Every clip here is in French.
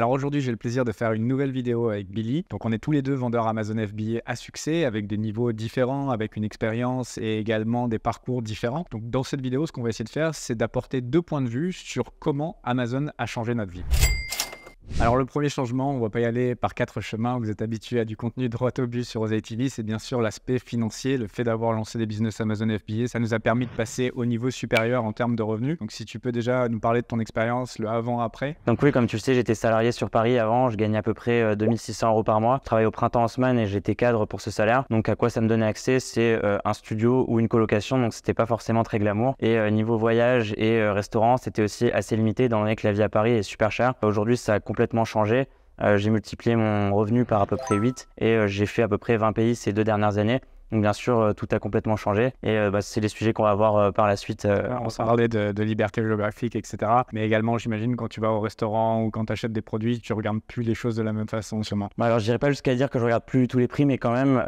Alors aujourd'hui, j'ai le plaisir de faire une nouvelle vidéo avec Billy. Donc on est tous les deux vendeurs Amazon FBA à succès, avec des niveaux différents, avec une expérience et également des parcours différents. Donc dans cette vidéo, ce qu'on va essayer de faire, c'est d'apporter deux points de vue sur comment Amazon a changé notre vie. Alors le premier changement, on ne va pas y aller par quatre chemins. Vous êtes habitué à du contenu droit au but sur Rosé TV. C'est bien sûr l'aspect financier, le fait d'avoir lancé des business Amazon FBA. Ça nous a permis de passer au niveau supérieur en termes de revenus. Donc si tu peux déjà nous parler de ton expérience, le avant-après. Donc oui, comme tu le sais, j'étais salarié sur Paris avant. Je gagnais à peu près 2600 euh, euros par mois. Je travaillais au printemps en semaine et j'étais cadre pour ce salaire. Donc à quoi ça me donnait accès C'est euh, un studio ou une colocation. Donc c'était pas forcément très glamour. Et euh, niveau voyage et restaurant, c'était aussi assez limité dans donné que la vie à Paris est super chère. Aujourd'hui, ça complètement changé. Euh, j'ai multiplié mon revenu par à peu près 8 et euh, j'ai fait à peu près 20 pays ces deux dernières années. Donc bien sûr, euh, tout a complètement changé. Et euh, bah, c'est les sujets qu'on va voir euh, par la suite. on va parler de, liberté géographique, etc. Mais également, j'imagine, quand tu vas au restaurant ou quand tu achètes des produits, tu regardes plus les choses de la même façon, sûrement. Bah, alors, je dirais pas jusqu'à dire que je regarde plus tous les prix, mais quand même,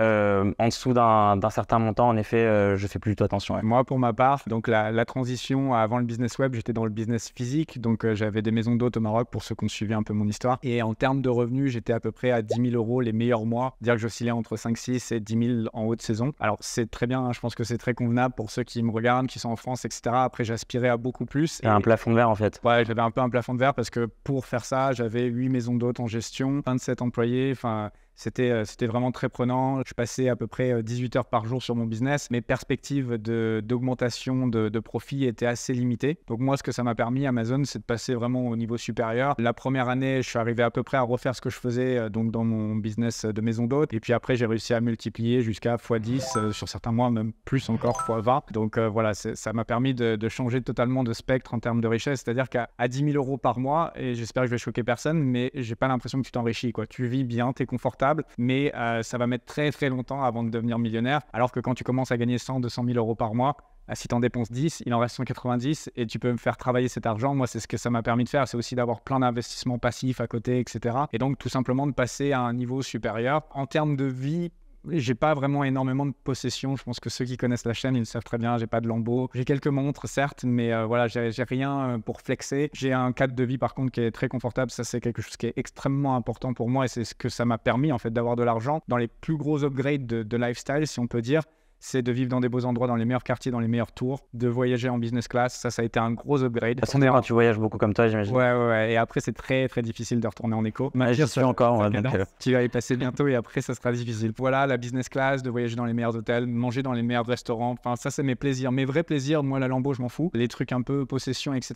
en dessous d'un certain montant, en effet, je fais plus attention. Moi, pour ma part, donc la, transition avant le business web, j'étais dans le business physique. Donc, j'avais des maisons d'hôtes au Maroc pour ceux qui ont suivi un peu mon histoire. Et en termes de revenus, j'étais à peu près à 10 000 euros les meilleurs mois. Dire que j'oscillais entre 5, 6 et 10 000 en haut de alors c'est très bien, hein, je pense que c'est très convenable pour ceux qui me regardent, qui sont en France, etc. Après j'aspirais à beaucoup plus. Et... un plafond de verre en fait. Ouais, j'avais un peu un plafond de verre parce que pour faire ça, j'avais 8 maisons d'hôtes en gestion, 27 employés, enfin c'était, euh, c'était vraiment très prenant. Je passais à peu près 18 euh, heures par jour sur mon business. Mes perspectives de, d'augmentation de, profit étaient assez limitées. Donc moi, ce que ça m'a permis, Amazon, c'est de passer vraiment au niveau supérieur. La première année, je suis arrivé à peu près à refaire ce que je faisais euh, donc dans mon business de maison d'hôte. Et puis après, j'ai réussi à multiplier jusqu'à x10, sur certains mois même plus encore, x20. Donc voilà, ça m'a permis de, changer totalement de spectre en termes de richesse. C'est-à-dire qu'à 10 000 euros par mois, et j'espère que je vais choquer personne, mais j'ai pas l'impression que tu t'enrichis. Quoi. Tu vis bien, tu es confortable mais euh, ça va mettre très très longtemps avant de devenir millionnaire. Alors que quand tu commences à gagner 100, 200 000 euros par mois, bah, si tu en dépenses 10, il en reste 190 et tu peux me faire travailler cet argent. Moi, c'est ce que ça m'a permis de faire. C'est aussi d'avoir plein d'investissements passifs à côté, etc. Et donc, tout simplement de passer à un niveau supérieur. En termes de vie j'ai pas vraiment énormément de possessions. Je pense que ceux qui connaissent la chaîne, ils le savent très bien. J'ai pas de lambeaux. J'ai quelques montres, certes, mais euh, voilà, j'ai rien euh, pour flexer. J'ai un cadre de vie, par contre, qui est très confortable. Ça, c'est quelque chose qui est extrêmement important pour moi et c'est ce que ça m'a permis, en fait, d'avoir de l'argent dans les plus gros upgrades de lifestyle, si on peut dire c'est de vivre dans des beaux endroits, dans les meilleurs quartiers, dans les meilleurs tours, de voyager en business class. Ça, ça a été un gros upgrade. Ça, c'est tu voyages beaucoup comme toi, j'imagine. Ouais, ouais, ouais, Et après, c'est très, très difficile de retourner en éco Mais suis encore. donc, euh. Tu vas y passer bientôt et après, ça sera difficile. Voilà, la business class, de voyager dans les meilleurs hôtels, manger dans les meilleurs restaurants. Enfin, ça, c'est mes plaisirs. Mes vrais plaisirs, moi, la lambeau, je m'en fous. Les trucs un peu possession, etc.,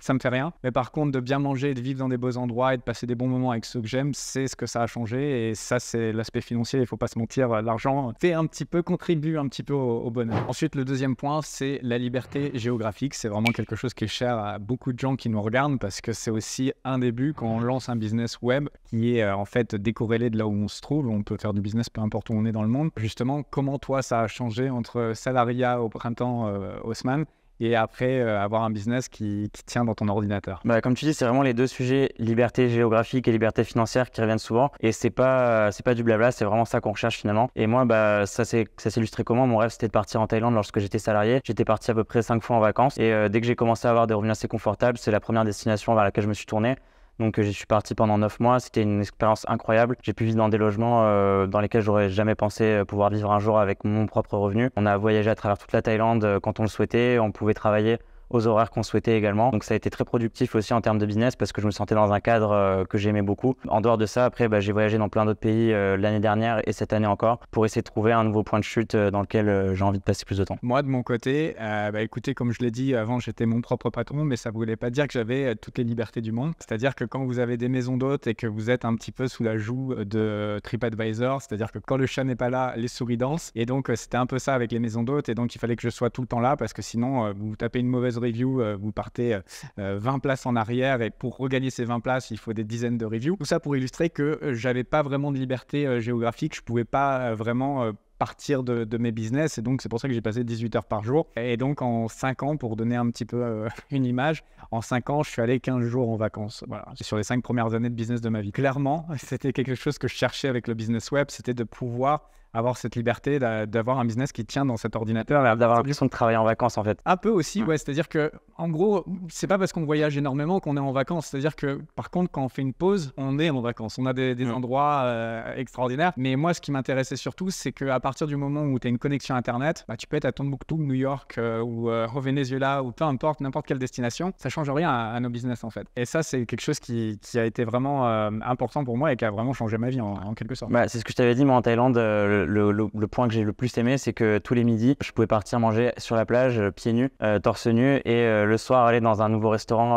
ça me fait rien. Mais par contre, de bien manger, de vivre dans des beaux endroits et de passer des bons moments avec ceux que j'aime, c'est ce que ça a changé. Et ça, c'est l'aspect financier. Il faut pas se mentir. L'argent fait un petit peu contribuer un petit peu au, bonheur. Ensuite, le deuxième point, c'est la liberté géographique. C'est vraiment quelque chose qui est cher à beaucoup de gens qui nous regardent parce que c'est aussi un début quand on lance un business web qui est euh, en fait décorrélé de là où on se trouve. On peut faire du business peu importe où on est dans le monde. Justement, comment toi, ça a changé entre salariat au printemps, Haussmann, euh, et après euh, avoir un business qui, tient dans ton ordinateur bah, Comme tu dis, c'est vraiment les deux sujets, liberté géographique et liberté financière, qui reviennent souvent. Et c'est pas, c'est pas du blabla, c'est vraiment ça qu'on recherche finalement. Et moi, bah, ça s'est illustré comment Mon rêve, c'était de partir en Thaïlande lorsque j'étais salarié. J'étais parti à peu près cinq fois en vacances. Et euh, dès que j'ai commencé à avoir des revenus assez confortables, c'est la première destination vers laquelle je me suis tourné. Donc je suis parti pendant 9 mois, c'était une expérience incroyable. J'ai pu vivre dans des logements euh, dans lesquels j'aurais jamais pensé euh, pouvoir vivre un jour avec mon propre revenu. On a voyagé à travers toute la Thaïlande euh, quand on le souhaitait, on pouvait travailler aux horaires qu'on souhaitait également. Donc ça a été très productif aussi en termes de business parce que je me sentais dans un cadre euh, que j'aimais beaucoup. En dehors de ça, après, bah, j'ai voyagé dans plein d'autres pays euh, l'année dernière et cette année encore pour essayer de trouver un nouveau point de chute euh, dans lequel j'ai envie de passer plus de temps. Moi, de mon côté, bah, écoutez, comme je l'ai dit avant, j'étais mon propre patron, mais ça ne voulait pas dire que j'avais toutes les libertés du monde. C'est-à-dire que quand vous avez des maisons d'hôtes et que vous êtes un petit peu sous la joue de TripAdvisor, c'est-à-dire que quand le chat n'est pas là, les souris dansent. Et donc, c'était un peu ça avec les maisons d'hôtes. Et donc, il fallait que je sois tout le temps là parce que sinon, vous tapez une mauvaise review, euh, vous partez 20 euh, euh, places en arrière et pour regagner ces 20 places, il faut des dizaines de reviews. Tout ça pour illustrer que j'avais pas vraiment de liberté géographique, je pouvais pas vraiment partir de, mes business. Et donc, c'est pour ça que j'ai passé 18 heures par jour. Et donc, en 5 ans, pour donner un petit peu une image, en 5 ans, je suis allé 15 jours en vacances. Voilà, sur les 5 premières années de business de ma vie. Clairement, c'était quelque chose que je cherchais avec le business web, c'était de pouvoir avoir cette liberté d'avoir un business qui tient dans cet ordinateur. D'avoir l'impression de travailler en vacances, en fait. Un peu aussi, ouais. C'est-à-dire que, en gros, c'est pas parce qu'on voyage énormément qu'on est en vacances. C'est-à-dire que, par contre, quand on fait une pause, on est en vacances. On a des, mm. endroits euh, extraordinaires. Mais moi, ce qui m'intéressait surtout, c'est qu'à partir du moment où tu as une connexion Internet, bah, tu peux être à Tombouctou, New York euh, ou euh, au Venezuela ou peu importe, n'importe quelle destination. Ça change rien à, nos business, en fait. Et ça, c'est quelque chose qui, a été vraiment important pour moi et qui a vraiment changé ma vie, en, quelque sorte. Bah, c'est ce que je t'avais dit, moi, en Thaïlande. Le le, point que j'ai le plus aimé, c'est que tous les midis, je pouvais partir manger sur la plage, euh, pieds nus, euh, torse nu, et euh, le soir aller dans un nouveau restaurant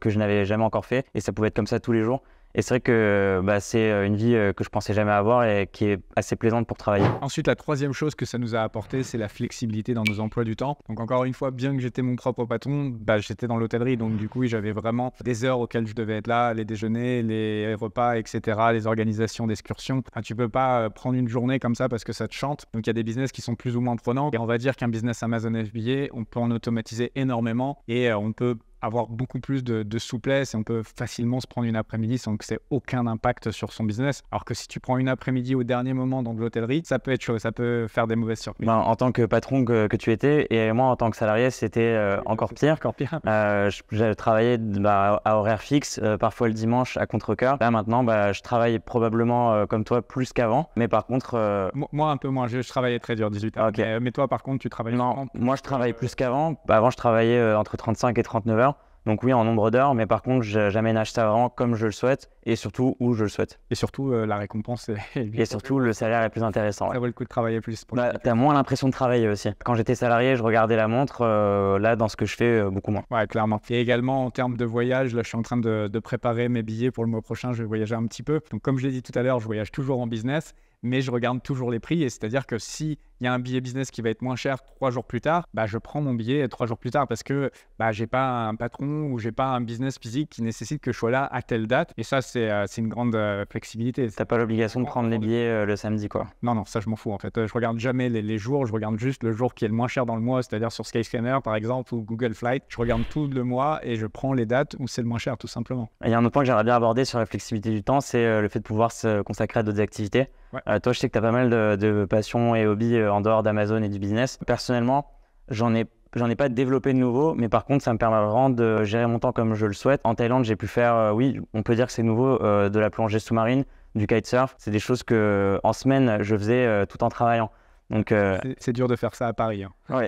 que je n'avais jamais encore fait. Et ça pouvait être comme ça tous les jours. Et c'est vrai que bah, c'est euh, une vie euh, que je pensais jamais avoir et qui est assez plaisante pour travailler. Ensuite, la troisième chose que ça nous a apporté, c'est la flexibilité dans nos emplois du temps. Donc encore une fois, bien que j'étais mon propre patron, bah, j'étais dans l'hôtellerie. Donc du coup, j'avais vraiment des heures auxquelles je devais être là, les déjeuners, les repas, etc., les organisations d'excursions. Tu ne peux pas euh, prendre une journée comme ça parce que ça te chante. Donc il y a des business qui sont plus ou moins prenants. Et on va dire qu'un business Amazon FBA, on peut en automatiser énormément et on peut avoir beaucoup plus de, souplesse et on peut facilement se prendre une après-midi sans que c'est aucun impact sur son business. Alors que si tu prends une après-midi au dernier moment dans de l'hôtellerie, ça peut être chaud, ça peut faire des mauvaises surprises. Ben, en tant que patron que, tu étais et moi en tant que salarié, c'était euh, encore pire. Encore pire. Euh, J'avais travaillé bah, à horaire fixe, euh, parfois le dimanche à contre-cœur. Là maintenant, bah, je travaille probablement euh, comme toi plus qu'avant, mais par contre. Moi un peu moins, je, travaillais très dur, 18 heures. Mais, toi par contre, tu travailles. Non, moi je travaille plus qu'avant. Bah, avant, je travaillais entre 35 et 39 heures. Donc oui, en nombre d'heures, mais par contre, j'aménage ça vraiment comme je le souhaite et surtout où je le souhaite. Et surtout, euh, la récompense est... et surtout, le salaire est plus intéressant. Ça vaut le coup de travailler plus. tu bah, T'as moins l'impression de travailler aussi. Quand j'étais salarié, je regardais la montre. Euh, là, dans ce que je fais, euh, beaucoup moins. Ouais, clairement. Et également, en termes de voyage, là, je suis en train de, de préparer mes billets pour le mois prochain. Je vais voyager un petit peu. Donc, comme je l'ai dit tout à l'heure, je voyage toujours en business mais je regarde toujours les prix. Et c'est-à-dire que s'il y a un billet business qui va être moins cher trois jours plus tard, bah, je prends mon billet trois jours plus tard parce que bah, je n'ai pas un patron ou j'ai pas un business physique qui nécessite que je sois là à telle date. Et ça, c'est euh, une grande euh, flexibilité. Tu n'as pas l'obligation de prendre les billets euh, le samedi, quoi. Non, non, ça, je m'en fous. En fait, je regarde jamais les, jours. Je regarde juste le jour qui est le moins cher dans le mois, c'est-à-dire sur Skyscanner, par exemple, ou Google Flight. Je regarde tout le mois et je prends les dates où c'est le moins cher, tout simplement. Il y a un autre point que j'aimerais bien aborder sur la flexibilité du temps, c'est le fait de pouvoir se consacrer à d'autres activités. Euh, toi, je sais que tu as pas mal de, passions et hobbies euh, en dehors d'Amazon et du business. Personnellement, j'en ai J'en ai pas développé de nouveau, mais par contre, ça me permet vraiment de gérer mon temps comme je le souhaite. En Thaïlande, j'ai pu faire, euh, oui, on peut dire que c'est nouveau, de la plongée sous-marine, du kitesurf. C'est des choses que en semaine, je faisais tout en travaillant. Donc, c'est dur de faire ça à Paris. Hein. Oui,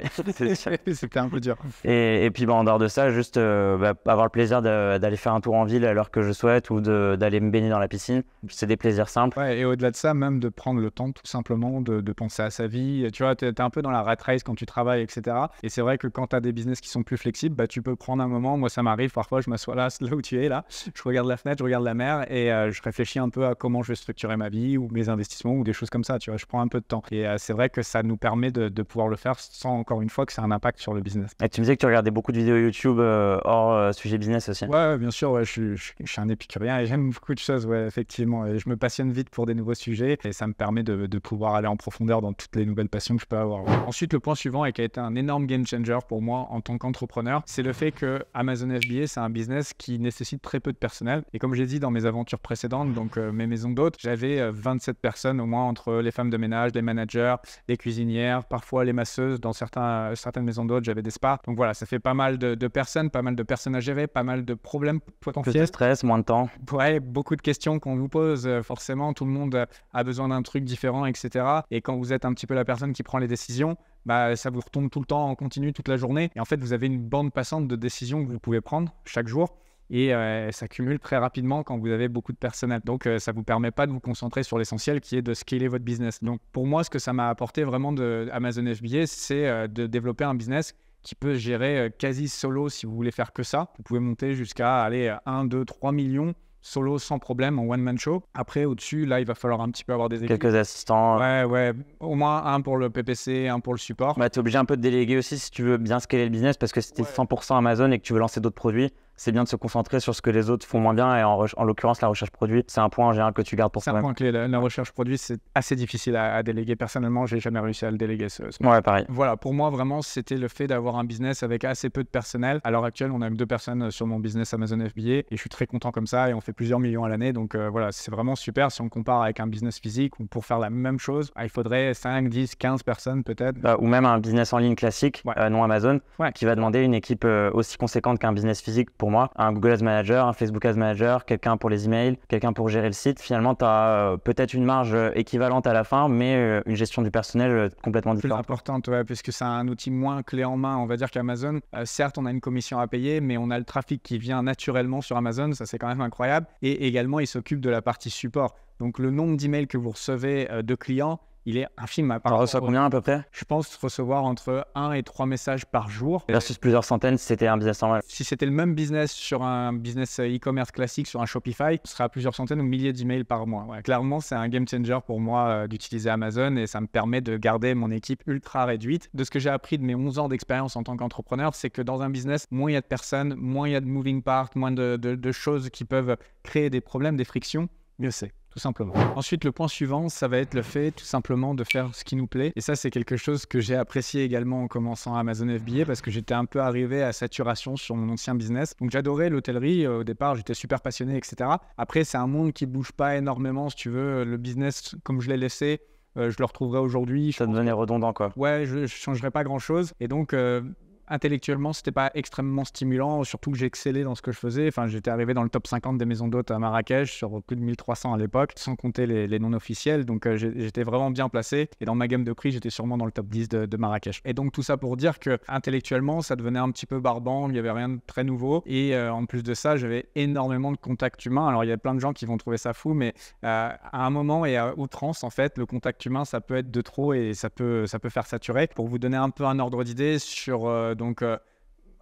c'était un peu dur. Et, puis, bah, en dehors de ça, juste euh, bah, avoir le plaisir d'aller faire un tour en ville à l'heure que je souhaite ou d'aller me baigner dans la piscine. C'est des plaisirs simples. et au-delà de ça, même de prendre le temps tout simplement de, penser à sa vie. Tu vois, tu es, un peu dans la rat race quand tu travailles, etc. Et c'est vrai que quand tu as des business qui sont plus flexibles, bah, tu peux prendre un moment. Moi, ça m'arrive parfois, je m'assois là, là où tu es, là. Je regarde la fenêtre, je regarde la mer et euh, je réfléchis un peu à comment je vais structurer ma vie ou mes investissements ou des choses comme ça. Tu vois, je prends un peu de temps. Et euh, c'est vrai que ça nous permet de pouvoir le faire sans encore une fois que c'est un impact sur le business. Et tu me disais que tu regardais beaucoup de vidéos YouTube euh, hors euh, sujet business aussi. Ouais, bien sûr, je, suis un épicurien et j'aime beaucoup de choses, effectivement. Et je me passionne vite pour des nouveaux sujets et ça me permet de, pouvoir aller en profondeur dans toutes les nouvelles passions que je peux avoir. Ensuite, le point suivant et qui a été un énorme game changer pour moi en tant qu'entrepreneur, c'est le fait que Amazon FBA, c'est un business qui nécessite très peu de personnel. Et comme j'ai dit dans mes aventures précédentes, donc euh, mes maisons d'hôtes, j'avais 27 personnes au moins entre les femmes de ménage, les managers, les cuisinières, parfois les masseuses dans euh, certaines maisons d'hôtes, j'avais des spas. Donc voilà, ça fait pas mal de, personnes, pas mal de personnes à gérer, pas mal de problèmes potentiels. Plus de stress, moins de temps. Ouais, beaucoup de questions qu'on vous pose. Euh, forcément, tout le monde euh, a besoin d'un truc différent, etc. Et quand vous êtes un petit peu la personne qui prend les décisions, bah, ça vous retombe tout le temps en continu toute la journée. Et en fait, vous avez une bande passante de décisions que vous pouvez prendre chaque jour et ça euh, cumule très rapidement quand vous avez beaucoup de personnel. Donc, euh, ça ne vous permet pas de vous concentrer sur l'essentiel qui est de scaler votre business. Donc, pour moi, ce que ça m'a apporté vraiment de Amazon FBA, c'est euh, de développer un business qui peut gérer quasi solo si vous voulez faire que ça. Vous pouvez monter jusqu'à aller 1, 2, 3 millions solo sans problème en one man show. Après au-dessus, là il va falloir un petit peu avoir des quelques assistants. Ouais ouais, au moins un pour le PPC, un pour le support. Bah, tu es obligé un peu de déléguer aussi si tu veux bien scaler le business parce que c'était 100% Amazon et que tu veux lancer d'autres produits, c'est bien de se concentrer sur ce que les autres font moins bien. Et en, l'occurrence, la recherche produit, c'est un point en général que tu gardes pour toi. C'est un point clé. La, recherche produit, c'est assez difficile à, déléguer. Personnellement, j'ai jamais réussi à le déléguer. ouais, pareil. Voilà, pour moi, vraiment, c'était le fait d'avoir un business avec assez peu de personnel. À l'heure actuelle, on a deux personnes sur mon business Amazon FBA et je suis très content comme ça. Et on fait plusieurs millions à l'année. Donc euh, voilà, c'est vraiment super. Si on compare avec un business physique où pour faire la même chose, ah, il faudrait 5, 10, 15 personnes peut-être. Bah, ou même un business en ligne classique, euh, non Amazon, qui va demander une équipe euh, aussi conséquente qu'un business physique pour moi, un Google Ads Manager, un Facebook Ads Manager, quelqu'un pour les emails, quelqu'un pour gérer le site. Finalement, tu as euh, peut-être une marge euh, équivalente à la fin, mais euh, une gestion du personnel complètement différente. Plus importante, parce puisque c'est un outil moins clé en main. On va dire qu'Amazon, certes, on a une commission à payer, mais on a le trafic qui vient naturellement sur Amazon. Ça, c'est quand même incroyable. Et également, il s'occupe de la partie support. Donc le nombre d'emails que vous recevez de clients, il est infime. Alors, reçoit combien à peu près Je pense recevoir entre 1 et 3 messages par jour. Versus plusieurs centaines c'était un business normal. Si c'était le même business sur un business euh, e-commerce classique, sur un Shopify, ce serait à plusieurs centaines ou milliers d'emails par mois. Clairement, c'est un game changer pour moi euh, d'utiliser Amazon et ça me permet de garder mon équipe ultra réduite. De ce que j'ai appris de mes 11 ans d'expérience en tant qu'entrepreneur, c'est que dans un business, moins il y a de personnes, moins il y a de moving parts, moins de, de choses qui peuvent créer des problèmes, des frictions, mieux c'est tout simplement. Ensuite, le point suivant, ça va être le fait tout simplement de faire ce qui nous plaît. Et ça, c'est quelque chose que j'ai apprécié également en commençant Amazon FBA parce que j'étais un peu arrivé à saturation sur mon ancien business. Donc j'adorais l'hôtellerie. Euh, au départ, j'étais super passionné, etc. Après, c'est un monde qui bouge pas énormément, si tu veux. Le business, comme je l'ai laissé, euh, je le retrouverai aujourd'hui. Ça devenait redondant, quoi. Ouais, je ne changerai pas grand-chose. Et donc, euh, intellectuellement, c'était pas extrêmement stimulant, surtout que j'excellais dans ce que je faisais. Enfin, j'étais arrivé dans le top 50 des maisons d'hôtes à Marrakech sur plus de 1300 à l'époque, sans compter les, non officiels. Donc, euh, j'étais vraiment bien placé. Et dans ma gamme de prix, j'étais sûrement dans le top 10 de, Marrakech. Et donc, tout ça pour dire que intellectuellement, ça devenait un petit peu barbant. Il n'y avait rien de très nouveau. Et euh, en plus de ça, j'avais énormément de contacts humains. Alors, il y a plein de gens qui vont trouver ça fou, mais euh, à un moment et à outrance, en fait, le contact humain, ça peut être de trop et ça peut, ça peut faire saturer. Pour vous donner un peu un ordre d'idée sur donc, euh,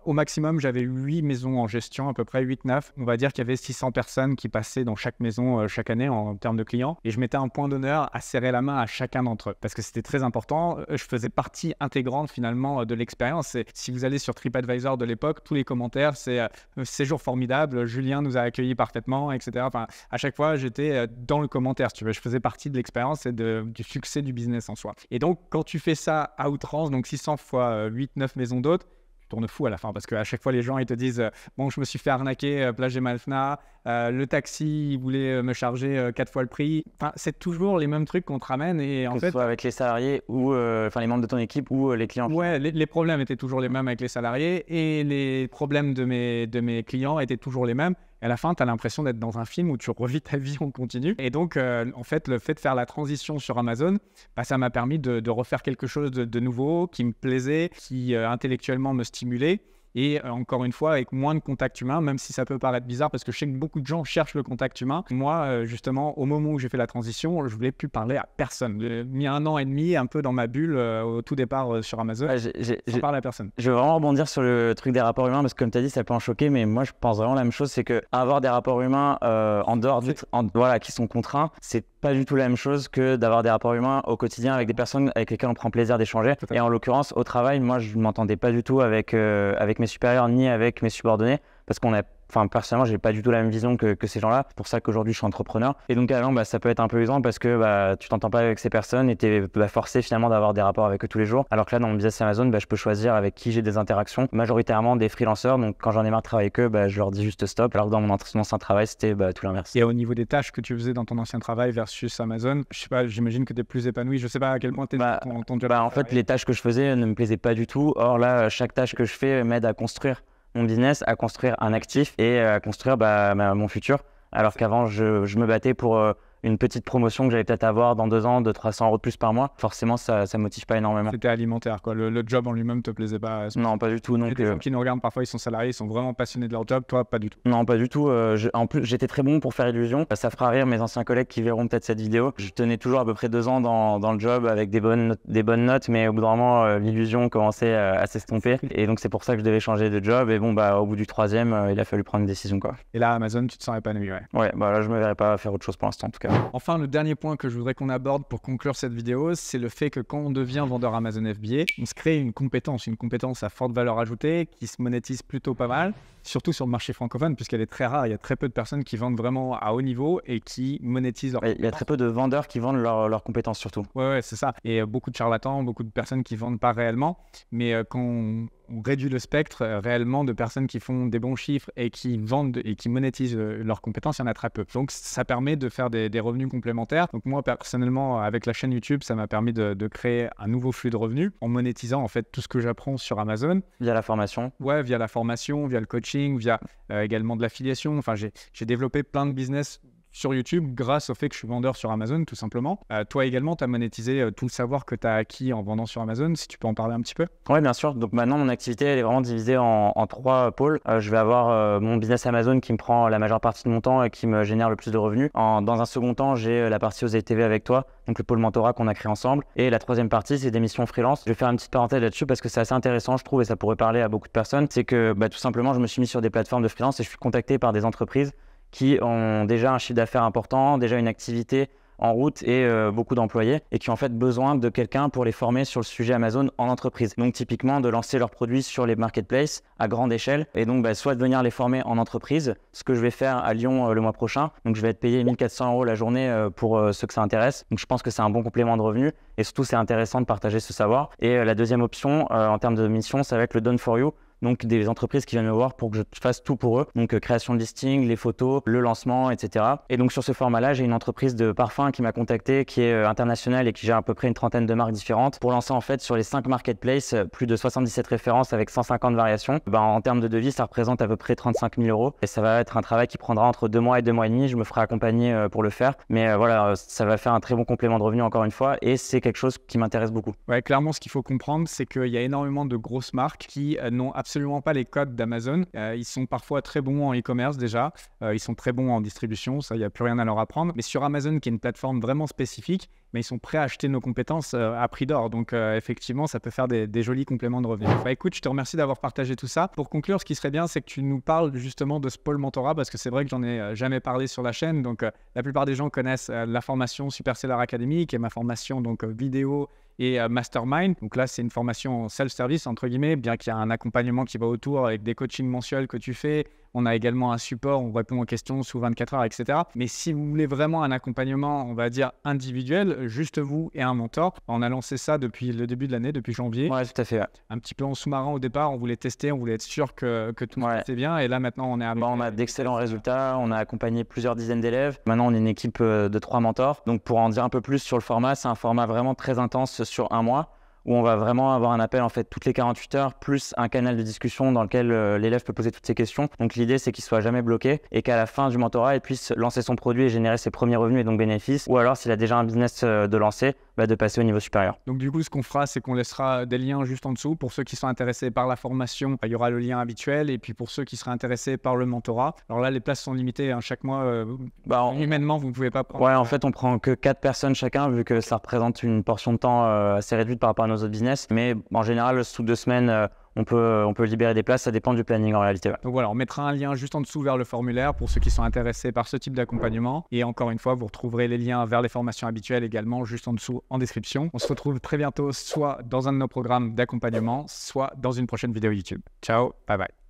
au maximum, j'avais 8 maisons en gestion, à peu près 8-9. On va dire qu'il y avait 600 personnes qui passaient dans chaque maison euh, chaque année en, termes de clients. Et je mettais un point d'honneur à serrer la main à chacun d'entre eux parce que c'était très important. Euh, je faisais partie intégrante finalement euh, de l'expérience. Et si vous allez sur TripAdvisor de l'époque, tous les commentaires, c'est séjour formidable, Julien nous a accueillis parfaitement, etc. Enfin, à chaque fois, j'étais dans le commentaire, tu Je faisais partie de l'expérience et du succès du business en soi. Et donc, quand tu fais ça à outrance, donc 600 fois 8, 9 maisons d'hôtes, tourne fou à la fin parce qu'à chaque fois, les gens, ils te disent euh, Bon, je me suis fait arnaquer, euh, plage et Malfna, euh, le taxi, il voulait me charger quatre fois le prix. Enfin, c'est toujours les mêmes trucs qu'on te ramène. Et, en que fait, ce soit avec les salariés ou enfin les membres de ton équipe ou les clients. Ouais, les, les, problèmes étaient toujours les mêmes avec les salariés et les problèmes de mes, de mes clients étaient toujours les mêmes. Et à la fin, tu as l'impression d'être dans un film où tu revis ta vie en continu. Et donc, euh, en fait, le fait de faire la transition sur Amazon, bah, ça m'a permis de, refaire quelque chose de, nouveau qui me plaisait, qui euh, intellectuellement me stimulait et euh, encore une fois avec moins de contact humain, même si ça peut paraître bizarre parce que je sais que beaucoup de gens cherchent le contact humain. Moi, euh, justement, au moment où j'ai fait la transition, je voulais plus parler à personne. J'ai mis un an et demi un peu dans ma bulle euh, au tout départ sur Amazon. Ouais, je parle à personne. Je veux vraiment rebondir sur le truc des rapports humains parce que comme tu as dit, ça peut en choquer, mais moi je pense vraiment la même chose, c'est que avoir des rapports humains en dehors du, voilà, qui sont contraints, c'est pas du tout la même chose que d'avoir des rapports humains au quotidien avec des personnes avec lesquelles on prend plaisir d'échanger. Et en l'occurrence, au travail, moi je m'entendais pas du tout avec avec mes mes supérieurs ni avec mes subordonnés parce qu'on a enfin personnellement j'ai pas du tout la même vision que, ces gens-là c'est pour ça qu'aujourd'hui je suis entrepreneur et donc bah, ça peut être un peu usant parce que bah, tu t'entends pas avec ces personnes et tu es bah, forcé finalement d'avoir des rapports avec eux tous les jours alors que là dans mon business Amazon bah, je peux choisir avec qui j'ai des interactions majoritairement des freelanceurs donc quand j'en ai marre de travailler avec eux je leur dis juste stop alors que dans mon ancien travail c'était tout l'inverse et au niveau des tâches que tu faisais dans ton ancien travail versus Amazon je sais pas j'imagine que tu es plus épanoui je sais pas à quel point tu bah, ton, en fait les tâches que je faisais ne me plaisaient pas du tout or là chaque tâche que je fais m'aide à construire mon business, à construire un actif et à construire bah, mon futur. Alors qu'avant, je, me battais pour euh, une petite promotion que j'allais peut-être avoir dans deux ans de 300 euros de plus par mois, forcément, ça ne motive pas énormément. C'était alimentaire, quoi. Le, job en lui-même te plaisait pas euh, Non, pas du tout. Donc, les gens qui nous regardent, parfois, ils sont salariés, ils sont vraiment passionnés de leur job. Toi, pas du tout. Non, pas du tout. Euh, en plus, j'étais très bon pour faire illusion. Euh, ça fera rire mes anciens collègues qui verront peut-être cette vidéo. Je tenais toujours à peu près deux ans dans, le job avec des bonnes, des bonnes notes, mais au bout d'un moment, l'illusion commençait à s'estomper. Et donc, c'est pour ça que je devais changer de job. Et bon, bah, au bout du troisième, il a fallu prendre une décision, quoi. Et là, Amazon, tu te sens épanoui, ouais. Ouais, bah là, je me verrais pas faire autre chose pour l'instant, en tout cas. Enfin, le dernier point que je voudrais qu'on aborde pour conclure cette vidéo, c'est le fait que quand on devient vendeur Amazon FBA, on se crée une compétence, une compétence à forte valeur ajoutée qui se monétise plutôt pas mal, surtout sur le marché francophone, puisqu'elle est très rare. Il y a très peu de personnes qui vendent vraiment à haut niveau et qui monétisent leur. Il y a très peu de vendeurs qui vendent leurs leur compétences surtout. Ouais, c'est ça. Et euh, beaucoup de charlatans, beaucoup de personnes qui vendent pas réellement. Mais euh, quand on réduit le spectre euh, réellement de personnes qui font des bons chiffres et qui vendent et qui monétisent euh, leurs compétences, il y en a très peu. Donc ça permet de faire des, revenus complémentaires. Donc moi personnellement, avec la chaîne YouTube, ça m'a permis de, créer un nouveau flux de revenus en monétisant en fait tout ce que j'apprends sur Amazon. Via la formation Ouais, via la formation, via le coaching, via euh, également de l'affiliation. Enfin, j'ai développé plein de business sur YouTube grâce au fait que je suis vendeur sur Amazon, tout simplement. Euh, toi également, tu as monétisé euh, tout le savoir que tu as acquis en vendant sur Amazon, si tu peux en parler un petit peu. Oui, bien sûr. Donc maintenant, mon activité, elle est vraiment divisée en, trois pôles. Euh, je vais avoir mon business Amazon qui me prend la majeure partie de mon temps et qui me génère le plus de revenus. dans un second temps, j'ai la partie aux e TV avec toi, donc le pôle mentorat qu'on a créé ensemble. Et la troisième partie, c'est des missions freelance. Je vais faire une petite parenthèse là-dessus parce que c'est assez intéressant, je trouve, et ça pourrait parler à beaucoup de personnes. C'est que bah, tout simplement, je me suis mis sur des plateformes de freelance et je suis contacté par des entreprises qui ont déjà un chiffre d'affaires important, déjà une activité en route et euh, beaucoup d'employés et qui ont en fait besoin de quelqu'un pour les former sur le sujet Amazon en entreprise. Donc typiquement de lancer leurs produits sur les marketplaces à grande échelle et donc bah, soit de venir les former en entreprise, ce que je vais faire à Lyon euh, le mois prochain. Donc je vais être payé 1400 euros la journée euh, pour ceux que ça intéresse. Donc je pense que c'est un bon complément de revenu et surtout c'est intéressant de partager ce savoir. Et la deuxième option en termes de mission, ça va être le Done for You donc des entreprises qui viennent me voir pour que je fasse tout pour eux. Donc euh, création de listing, les photos, le lancement, etc. Et donc sur ce format-là, j'ai une entreprise de parfums qui m'a contacté, qui est euh, internationale et qui gère à peu près une trentaine de marques différentes pour lancer en fait sur les 5 marketplaces euh, plus de 77 références avec 150 variations. Ben, en termes de devis, ça représente à peu près 35 000 euros et ça va être un travail qui prendra entre 2 mois et 2 mois et demi. Je me ferai accompagner pour le faire, mais voilà, ça va faire un très bon complément de revenu encore une fois et c'est quelque chose qui m'intéresse beaucoup. Ouais, clairement, ce qu'il faut comprendre, c'est qu'il y a énormément de grosses marques qui n'ont absolument pas les codes d'Amazon. Euh, ils sont parfois très bons en e-commerce déjà, euh, ils sont très bons en distribution, ça, il n'y a plus rien à leur apprendre. Mais sur Amazon, qui est une plateforme vraiment spécifique, mais ils sont prêts à acheter nos compétences euh, à prix d'or. Donc effectivement, ça peut faire des, jolis compléments de revenus. Bah écoute, je te remercie d'avoir partagé tout ça. Pour conclure, ce qui serait bien, c'est que tu nous parles justement de ce pôle mentorat, parce que c'est vrai que j'en ai jamais parlé sur la chaîne. Donc la plupart des gens connaissent la formation Supercellar Academy, qui est ma formation donc vidéo et euh, Mastermind. Donc là, c'est une formation self-service, entre guillemets, bien qu'il y a un accompagnement qui va autour avec des coachings mensuels que tu fais, on a également un support, on répond aux questions sous 24 heures, etc. Mais si vous voulez vraiment un accompagnement, on va dire individuel, juste vous et un mentor, on a lancé ça depuis le début de l'année, depuis janvier. Ouais, tout à fait. Un petit peu en sous-marin au départ, on voulait tester, on voulait être sûr que, que tout monde était bien. Et là, maintenant, on est On a d'excellents résultats, on a accompagné plusieurs dizaines d'élèves. Maintenant, on est une équipe euh, de trois mentors. Donc, pour en dire un peu plus sur le format, c'est un format vraiment très intense sur un mois où on va vraiment avoir un appel en fait toutes les 48 heures, plus un canal de discussion dans lequel euh, l'élève peut poser toutes ses questions. Donc l'idée c'est qu'il soit jamais bloqué et qu'à la fin du mentorat, il puisse lancer son produit et générer ses premiers revenus et donc bénéfices, ou alors s'il a déjà un business euh, de lancer, bah, de passer au niveau supérieur. Donc du coup, ce qu'on fera, c'est qu'on laissera des liens juste en dessous pour ceux qui sont intéressés par la formation. Bah, il y aura le lien habituel et puis pour ceux qui seraient intéressés par le mentorat. Alors là, les places sont limitées hein. chaque mois. Euh, bah, humainement, vous ne pouvez pas Ouais, en fait, on prend que 4 personnes chacun vu que ça représente une portion de temps assez réduite par rapport à nos business. Mais en général, sous deux semaines, euh, on peut, on peut libérer des places, ça dépend du planning en réalité. Donc voilà, on mettra un lien juste en dessous vers le formulaire pour ceux qui sont intéressés par ce type d'accompagnement. Et encore une fois, vous retrouverez les liens vers les formations habituelles également juste en dessous en description. On se retrouve très bientôt, soit dans un de nos programmes d'accompagnement, soit dans une prochaine vidéo YouTube. Ciao, bye bye.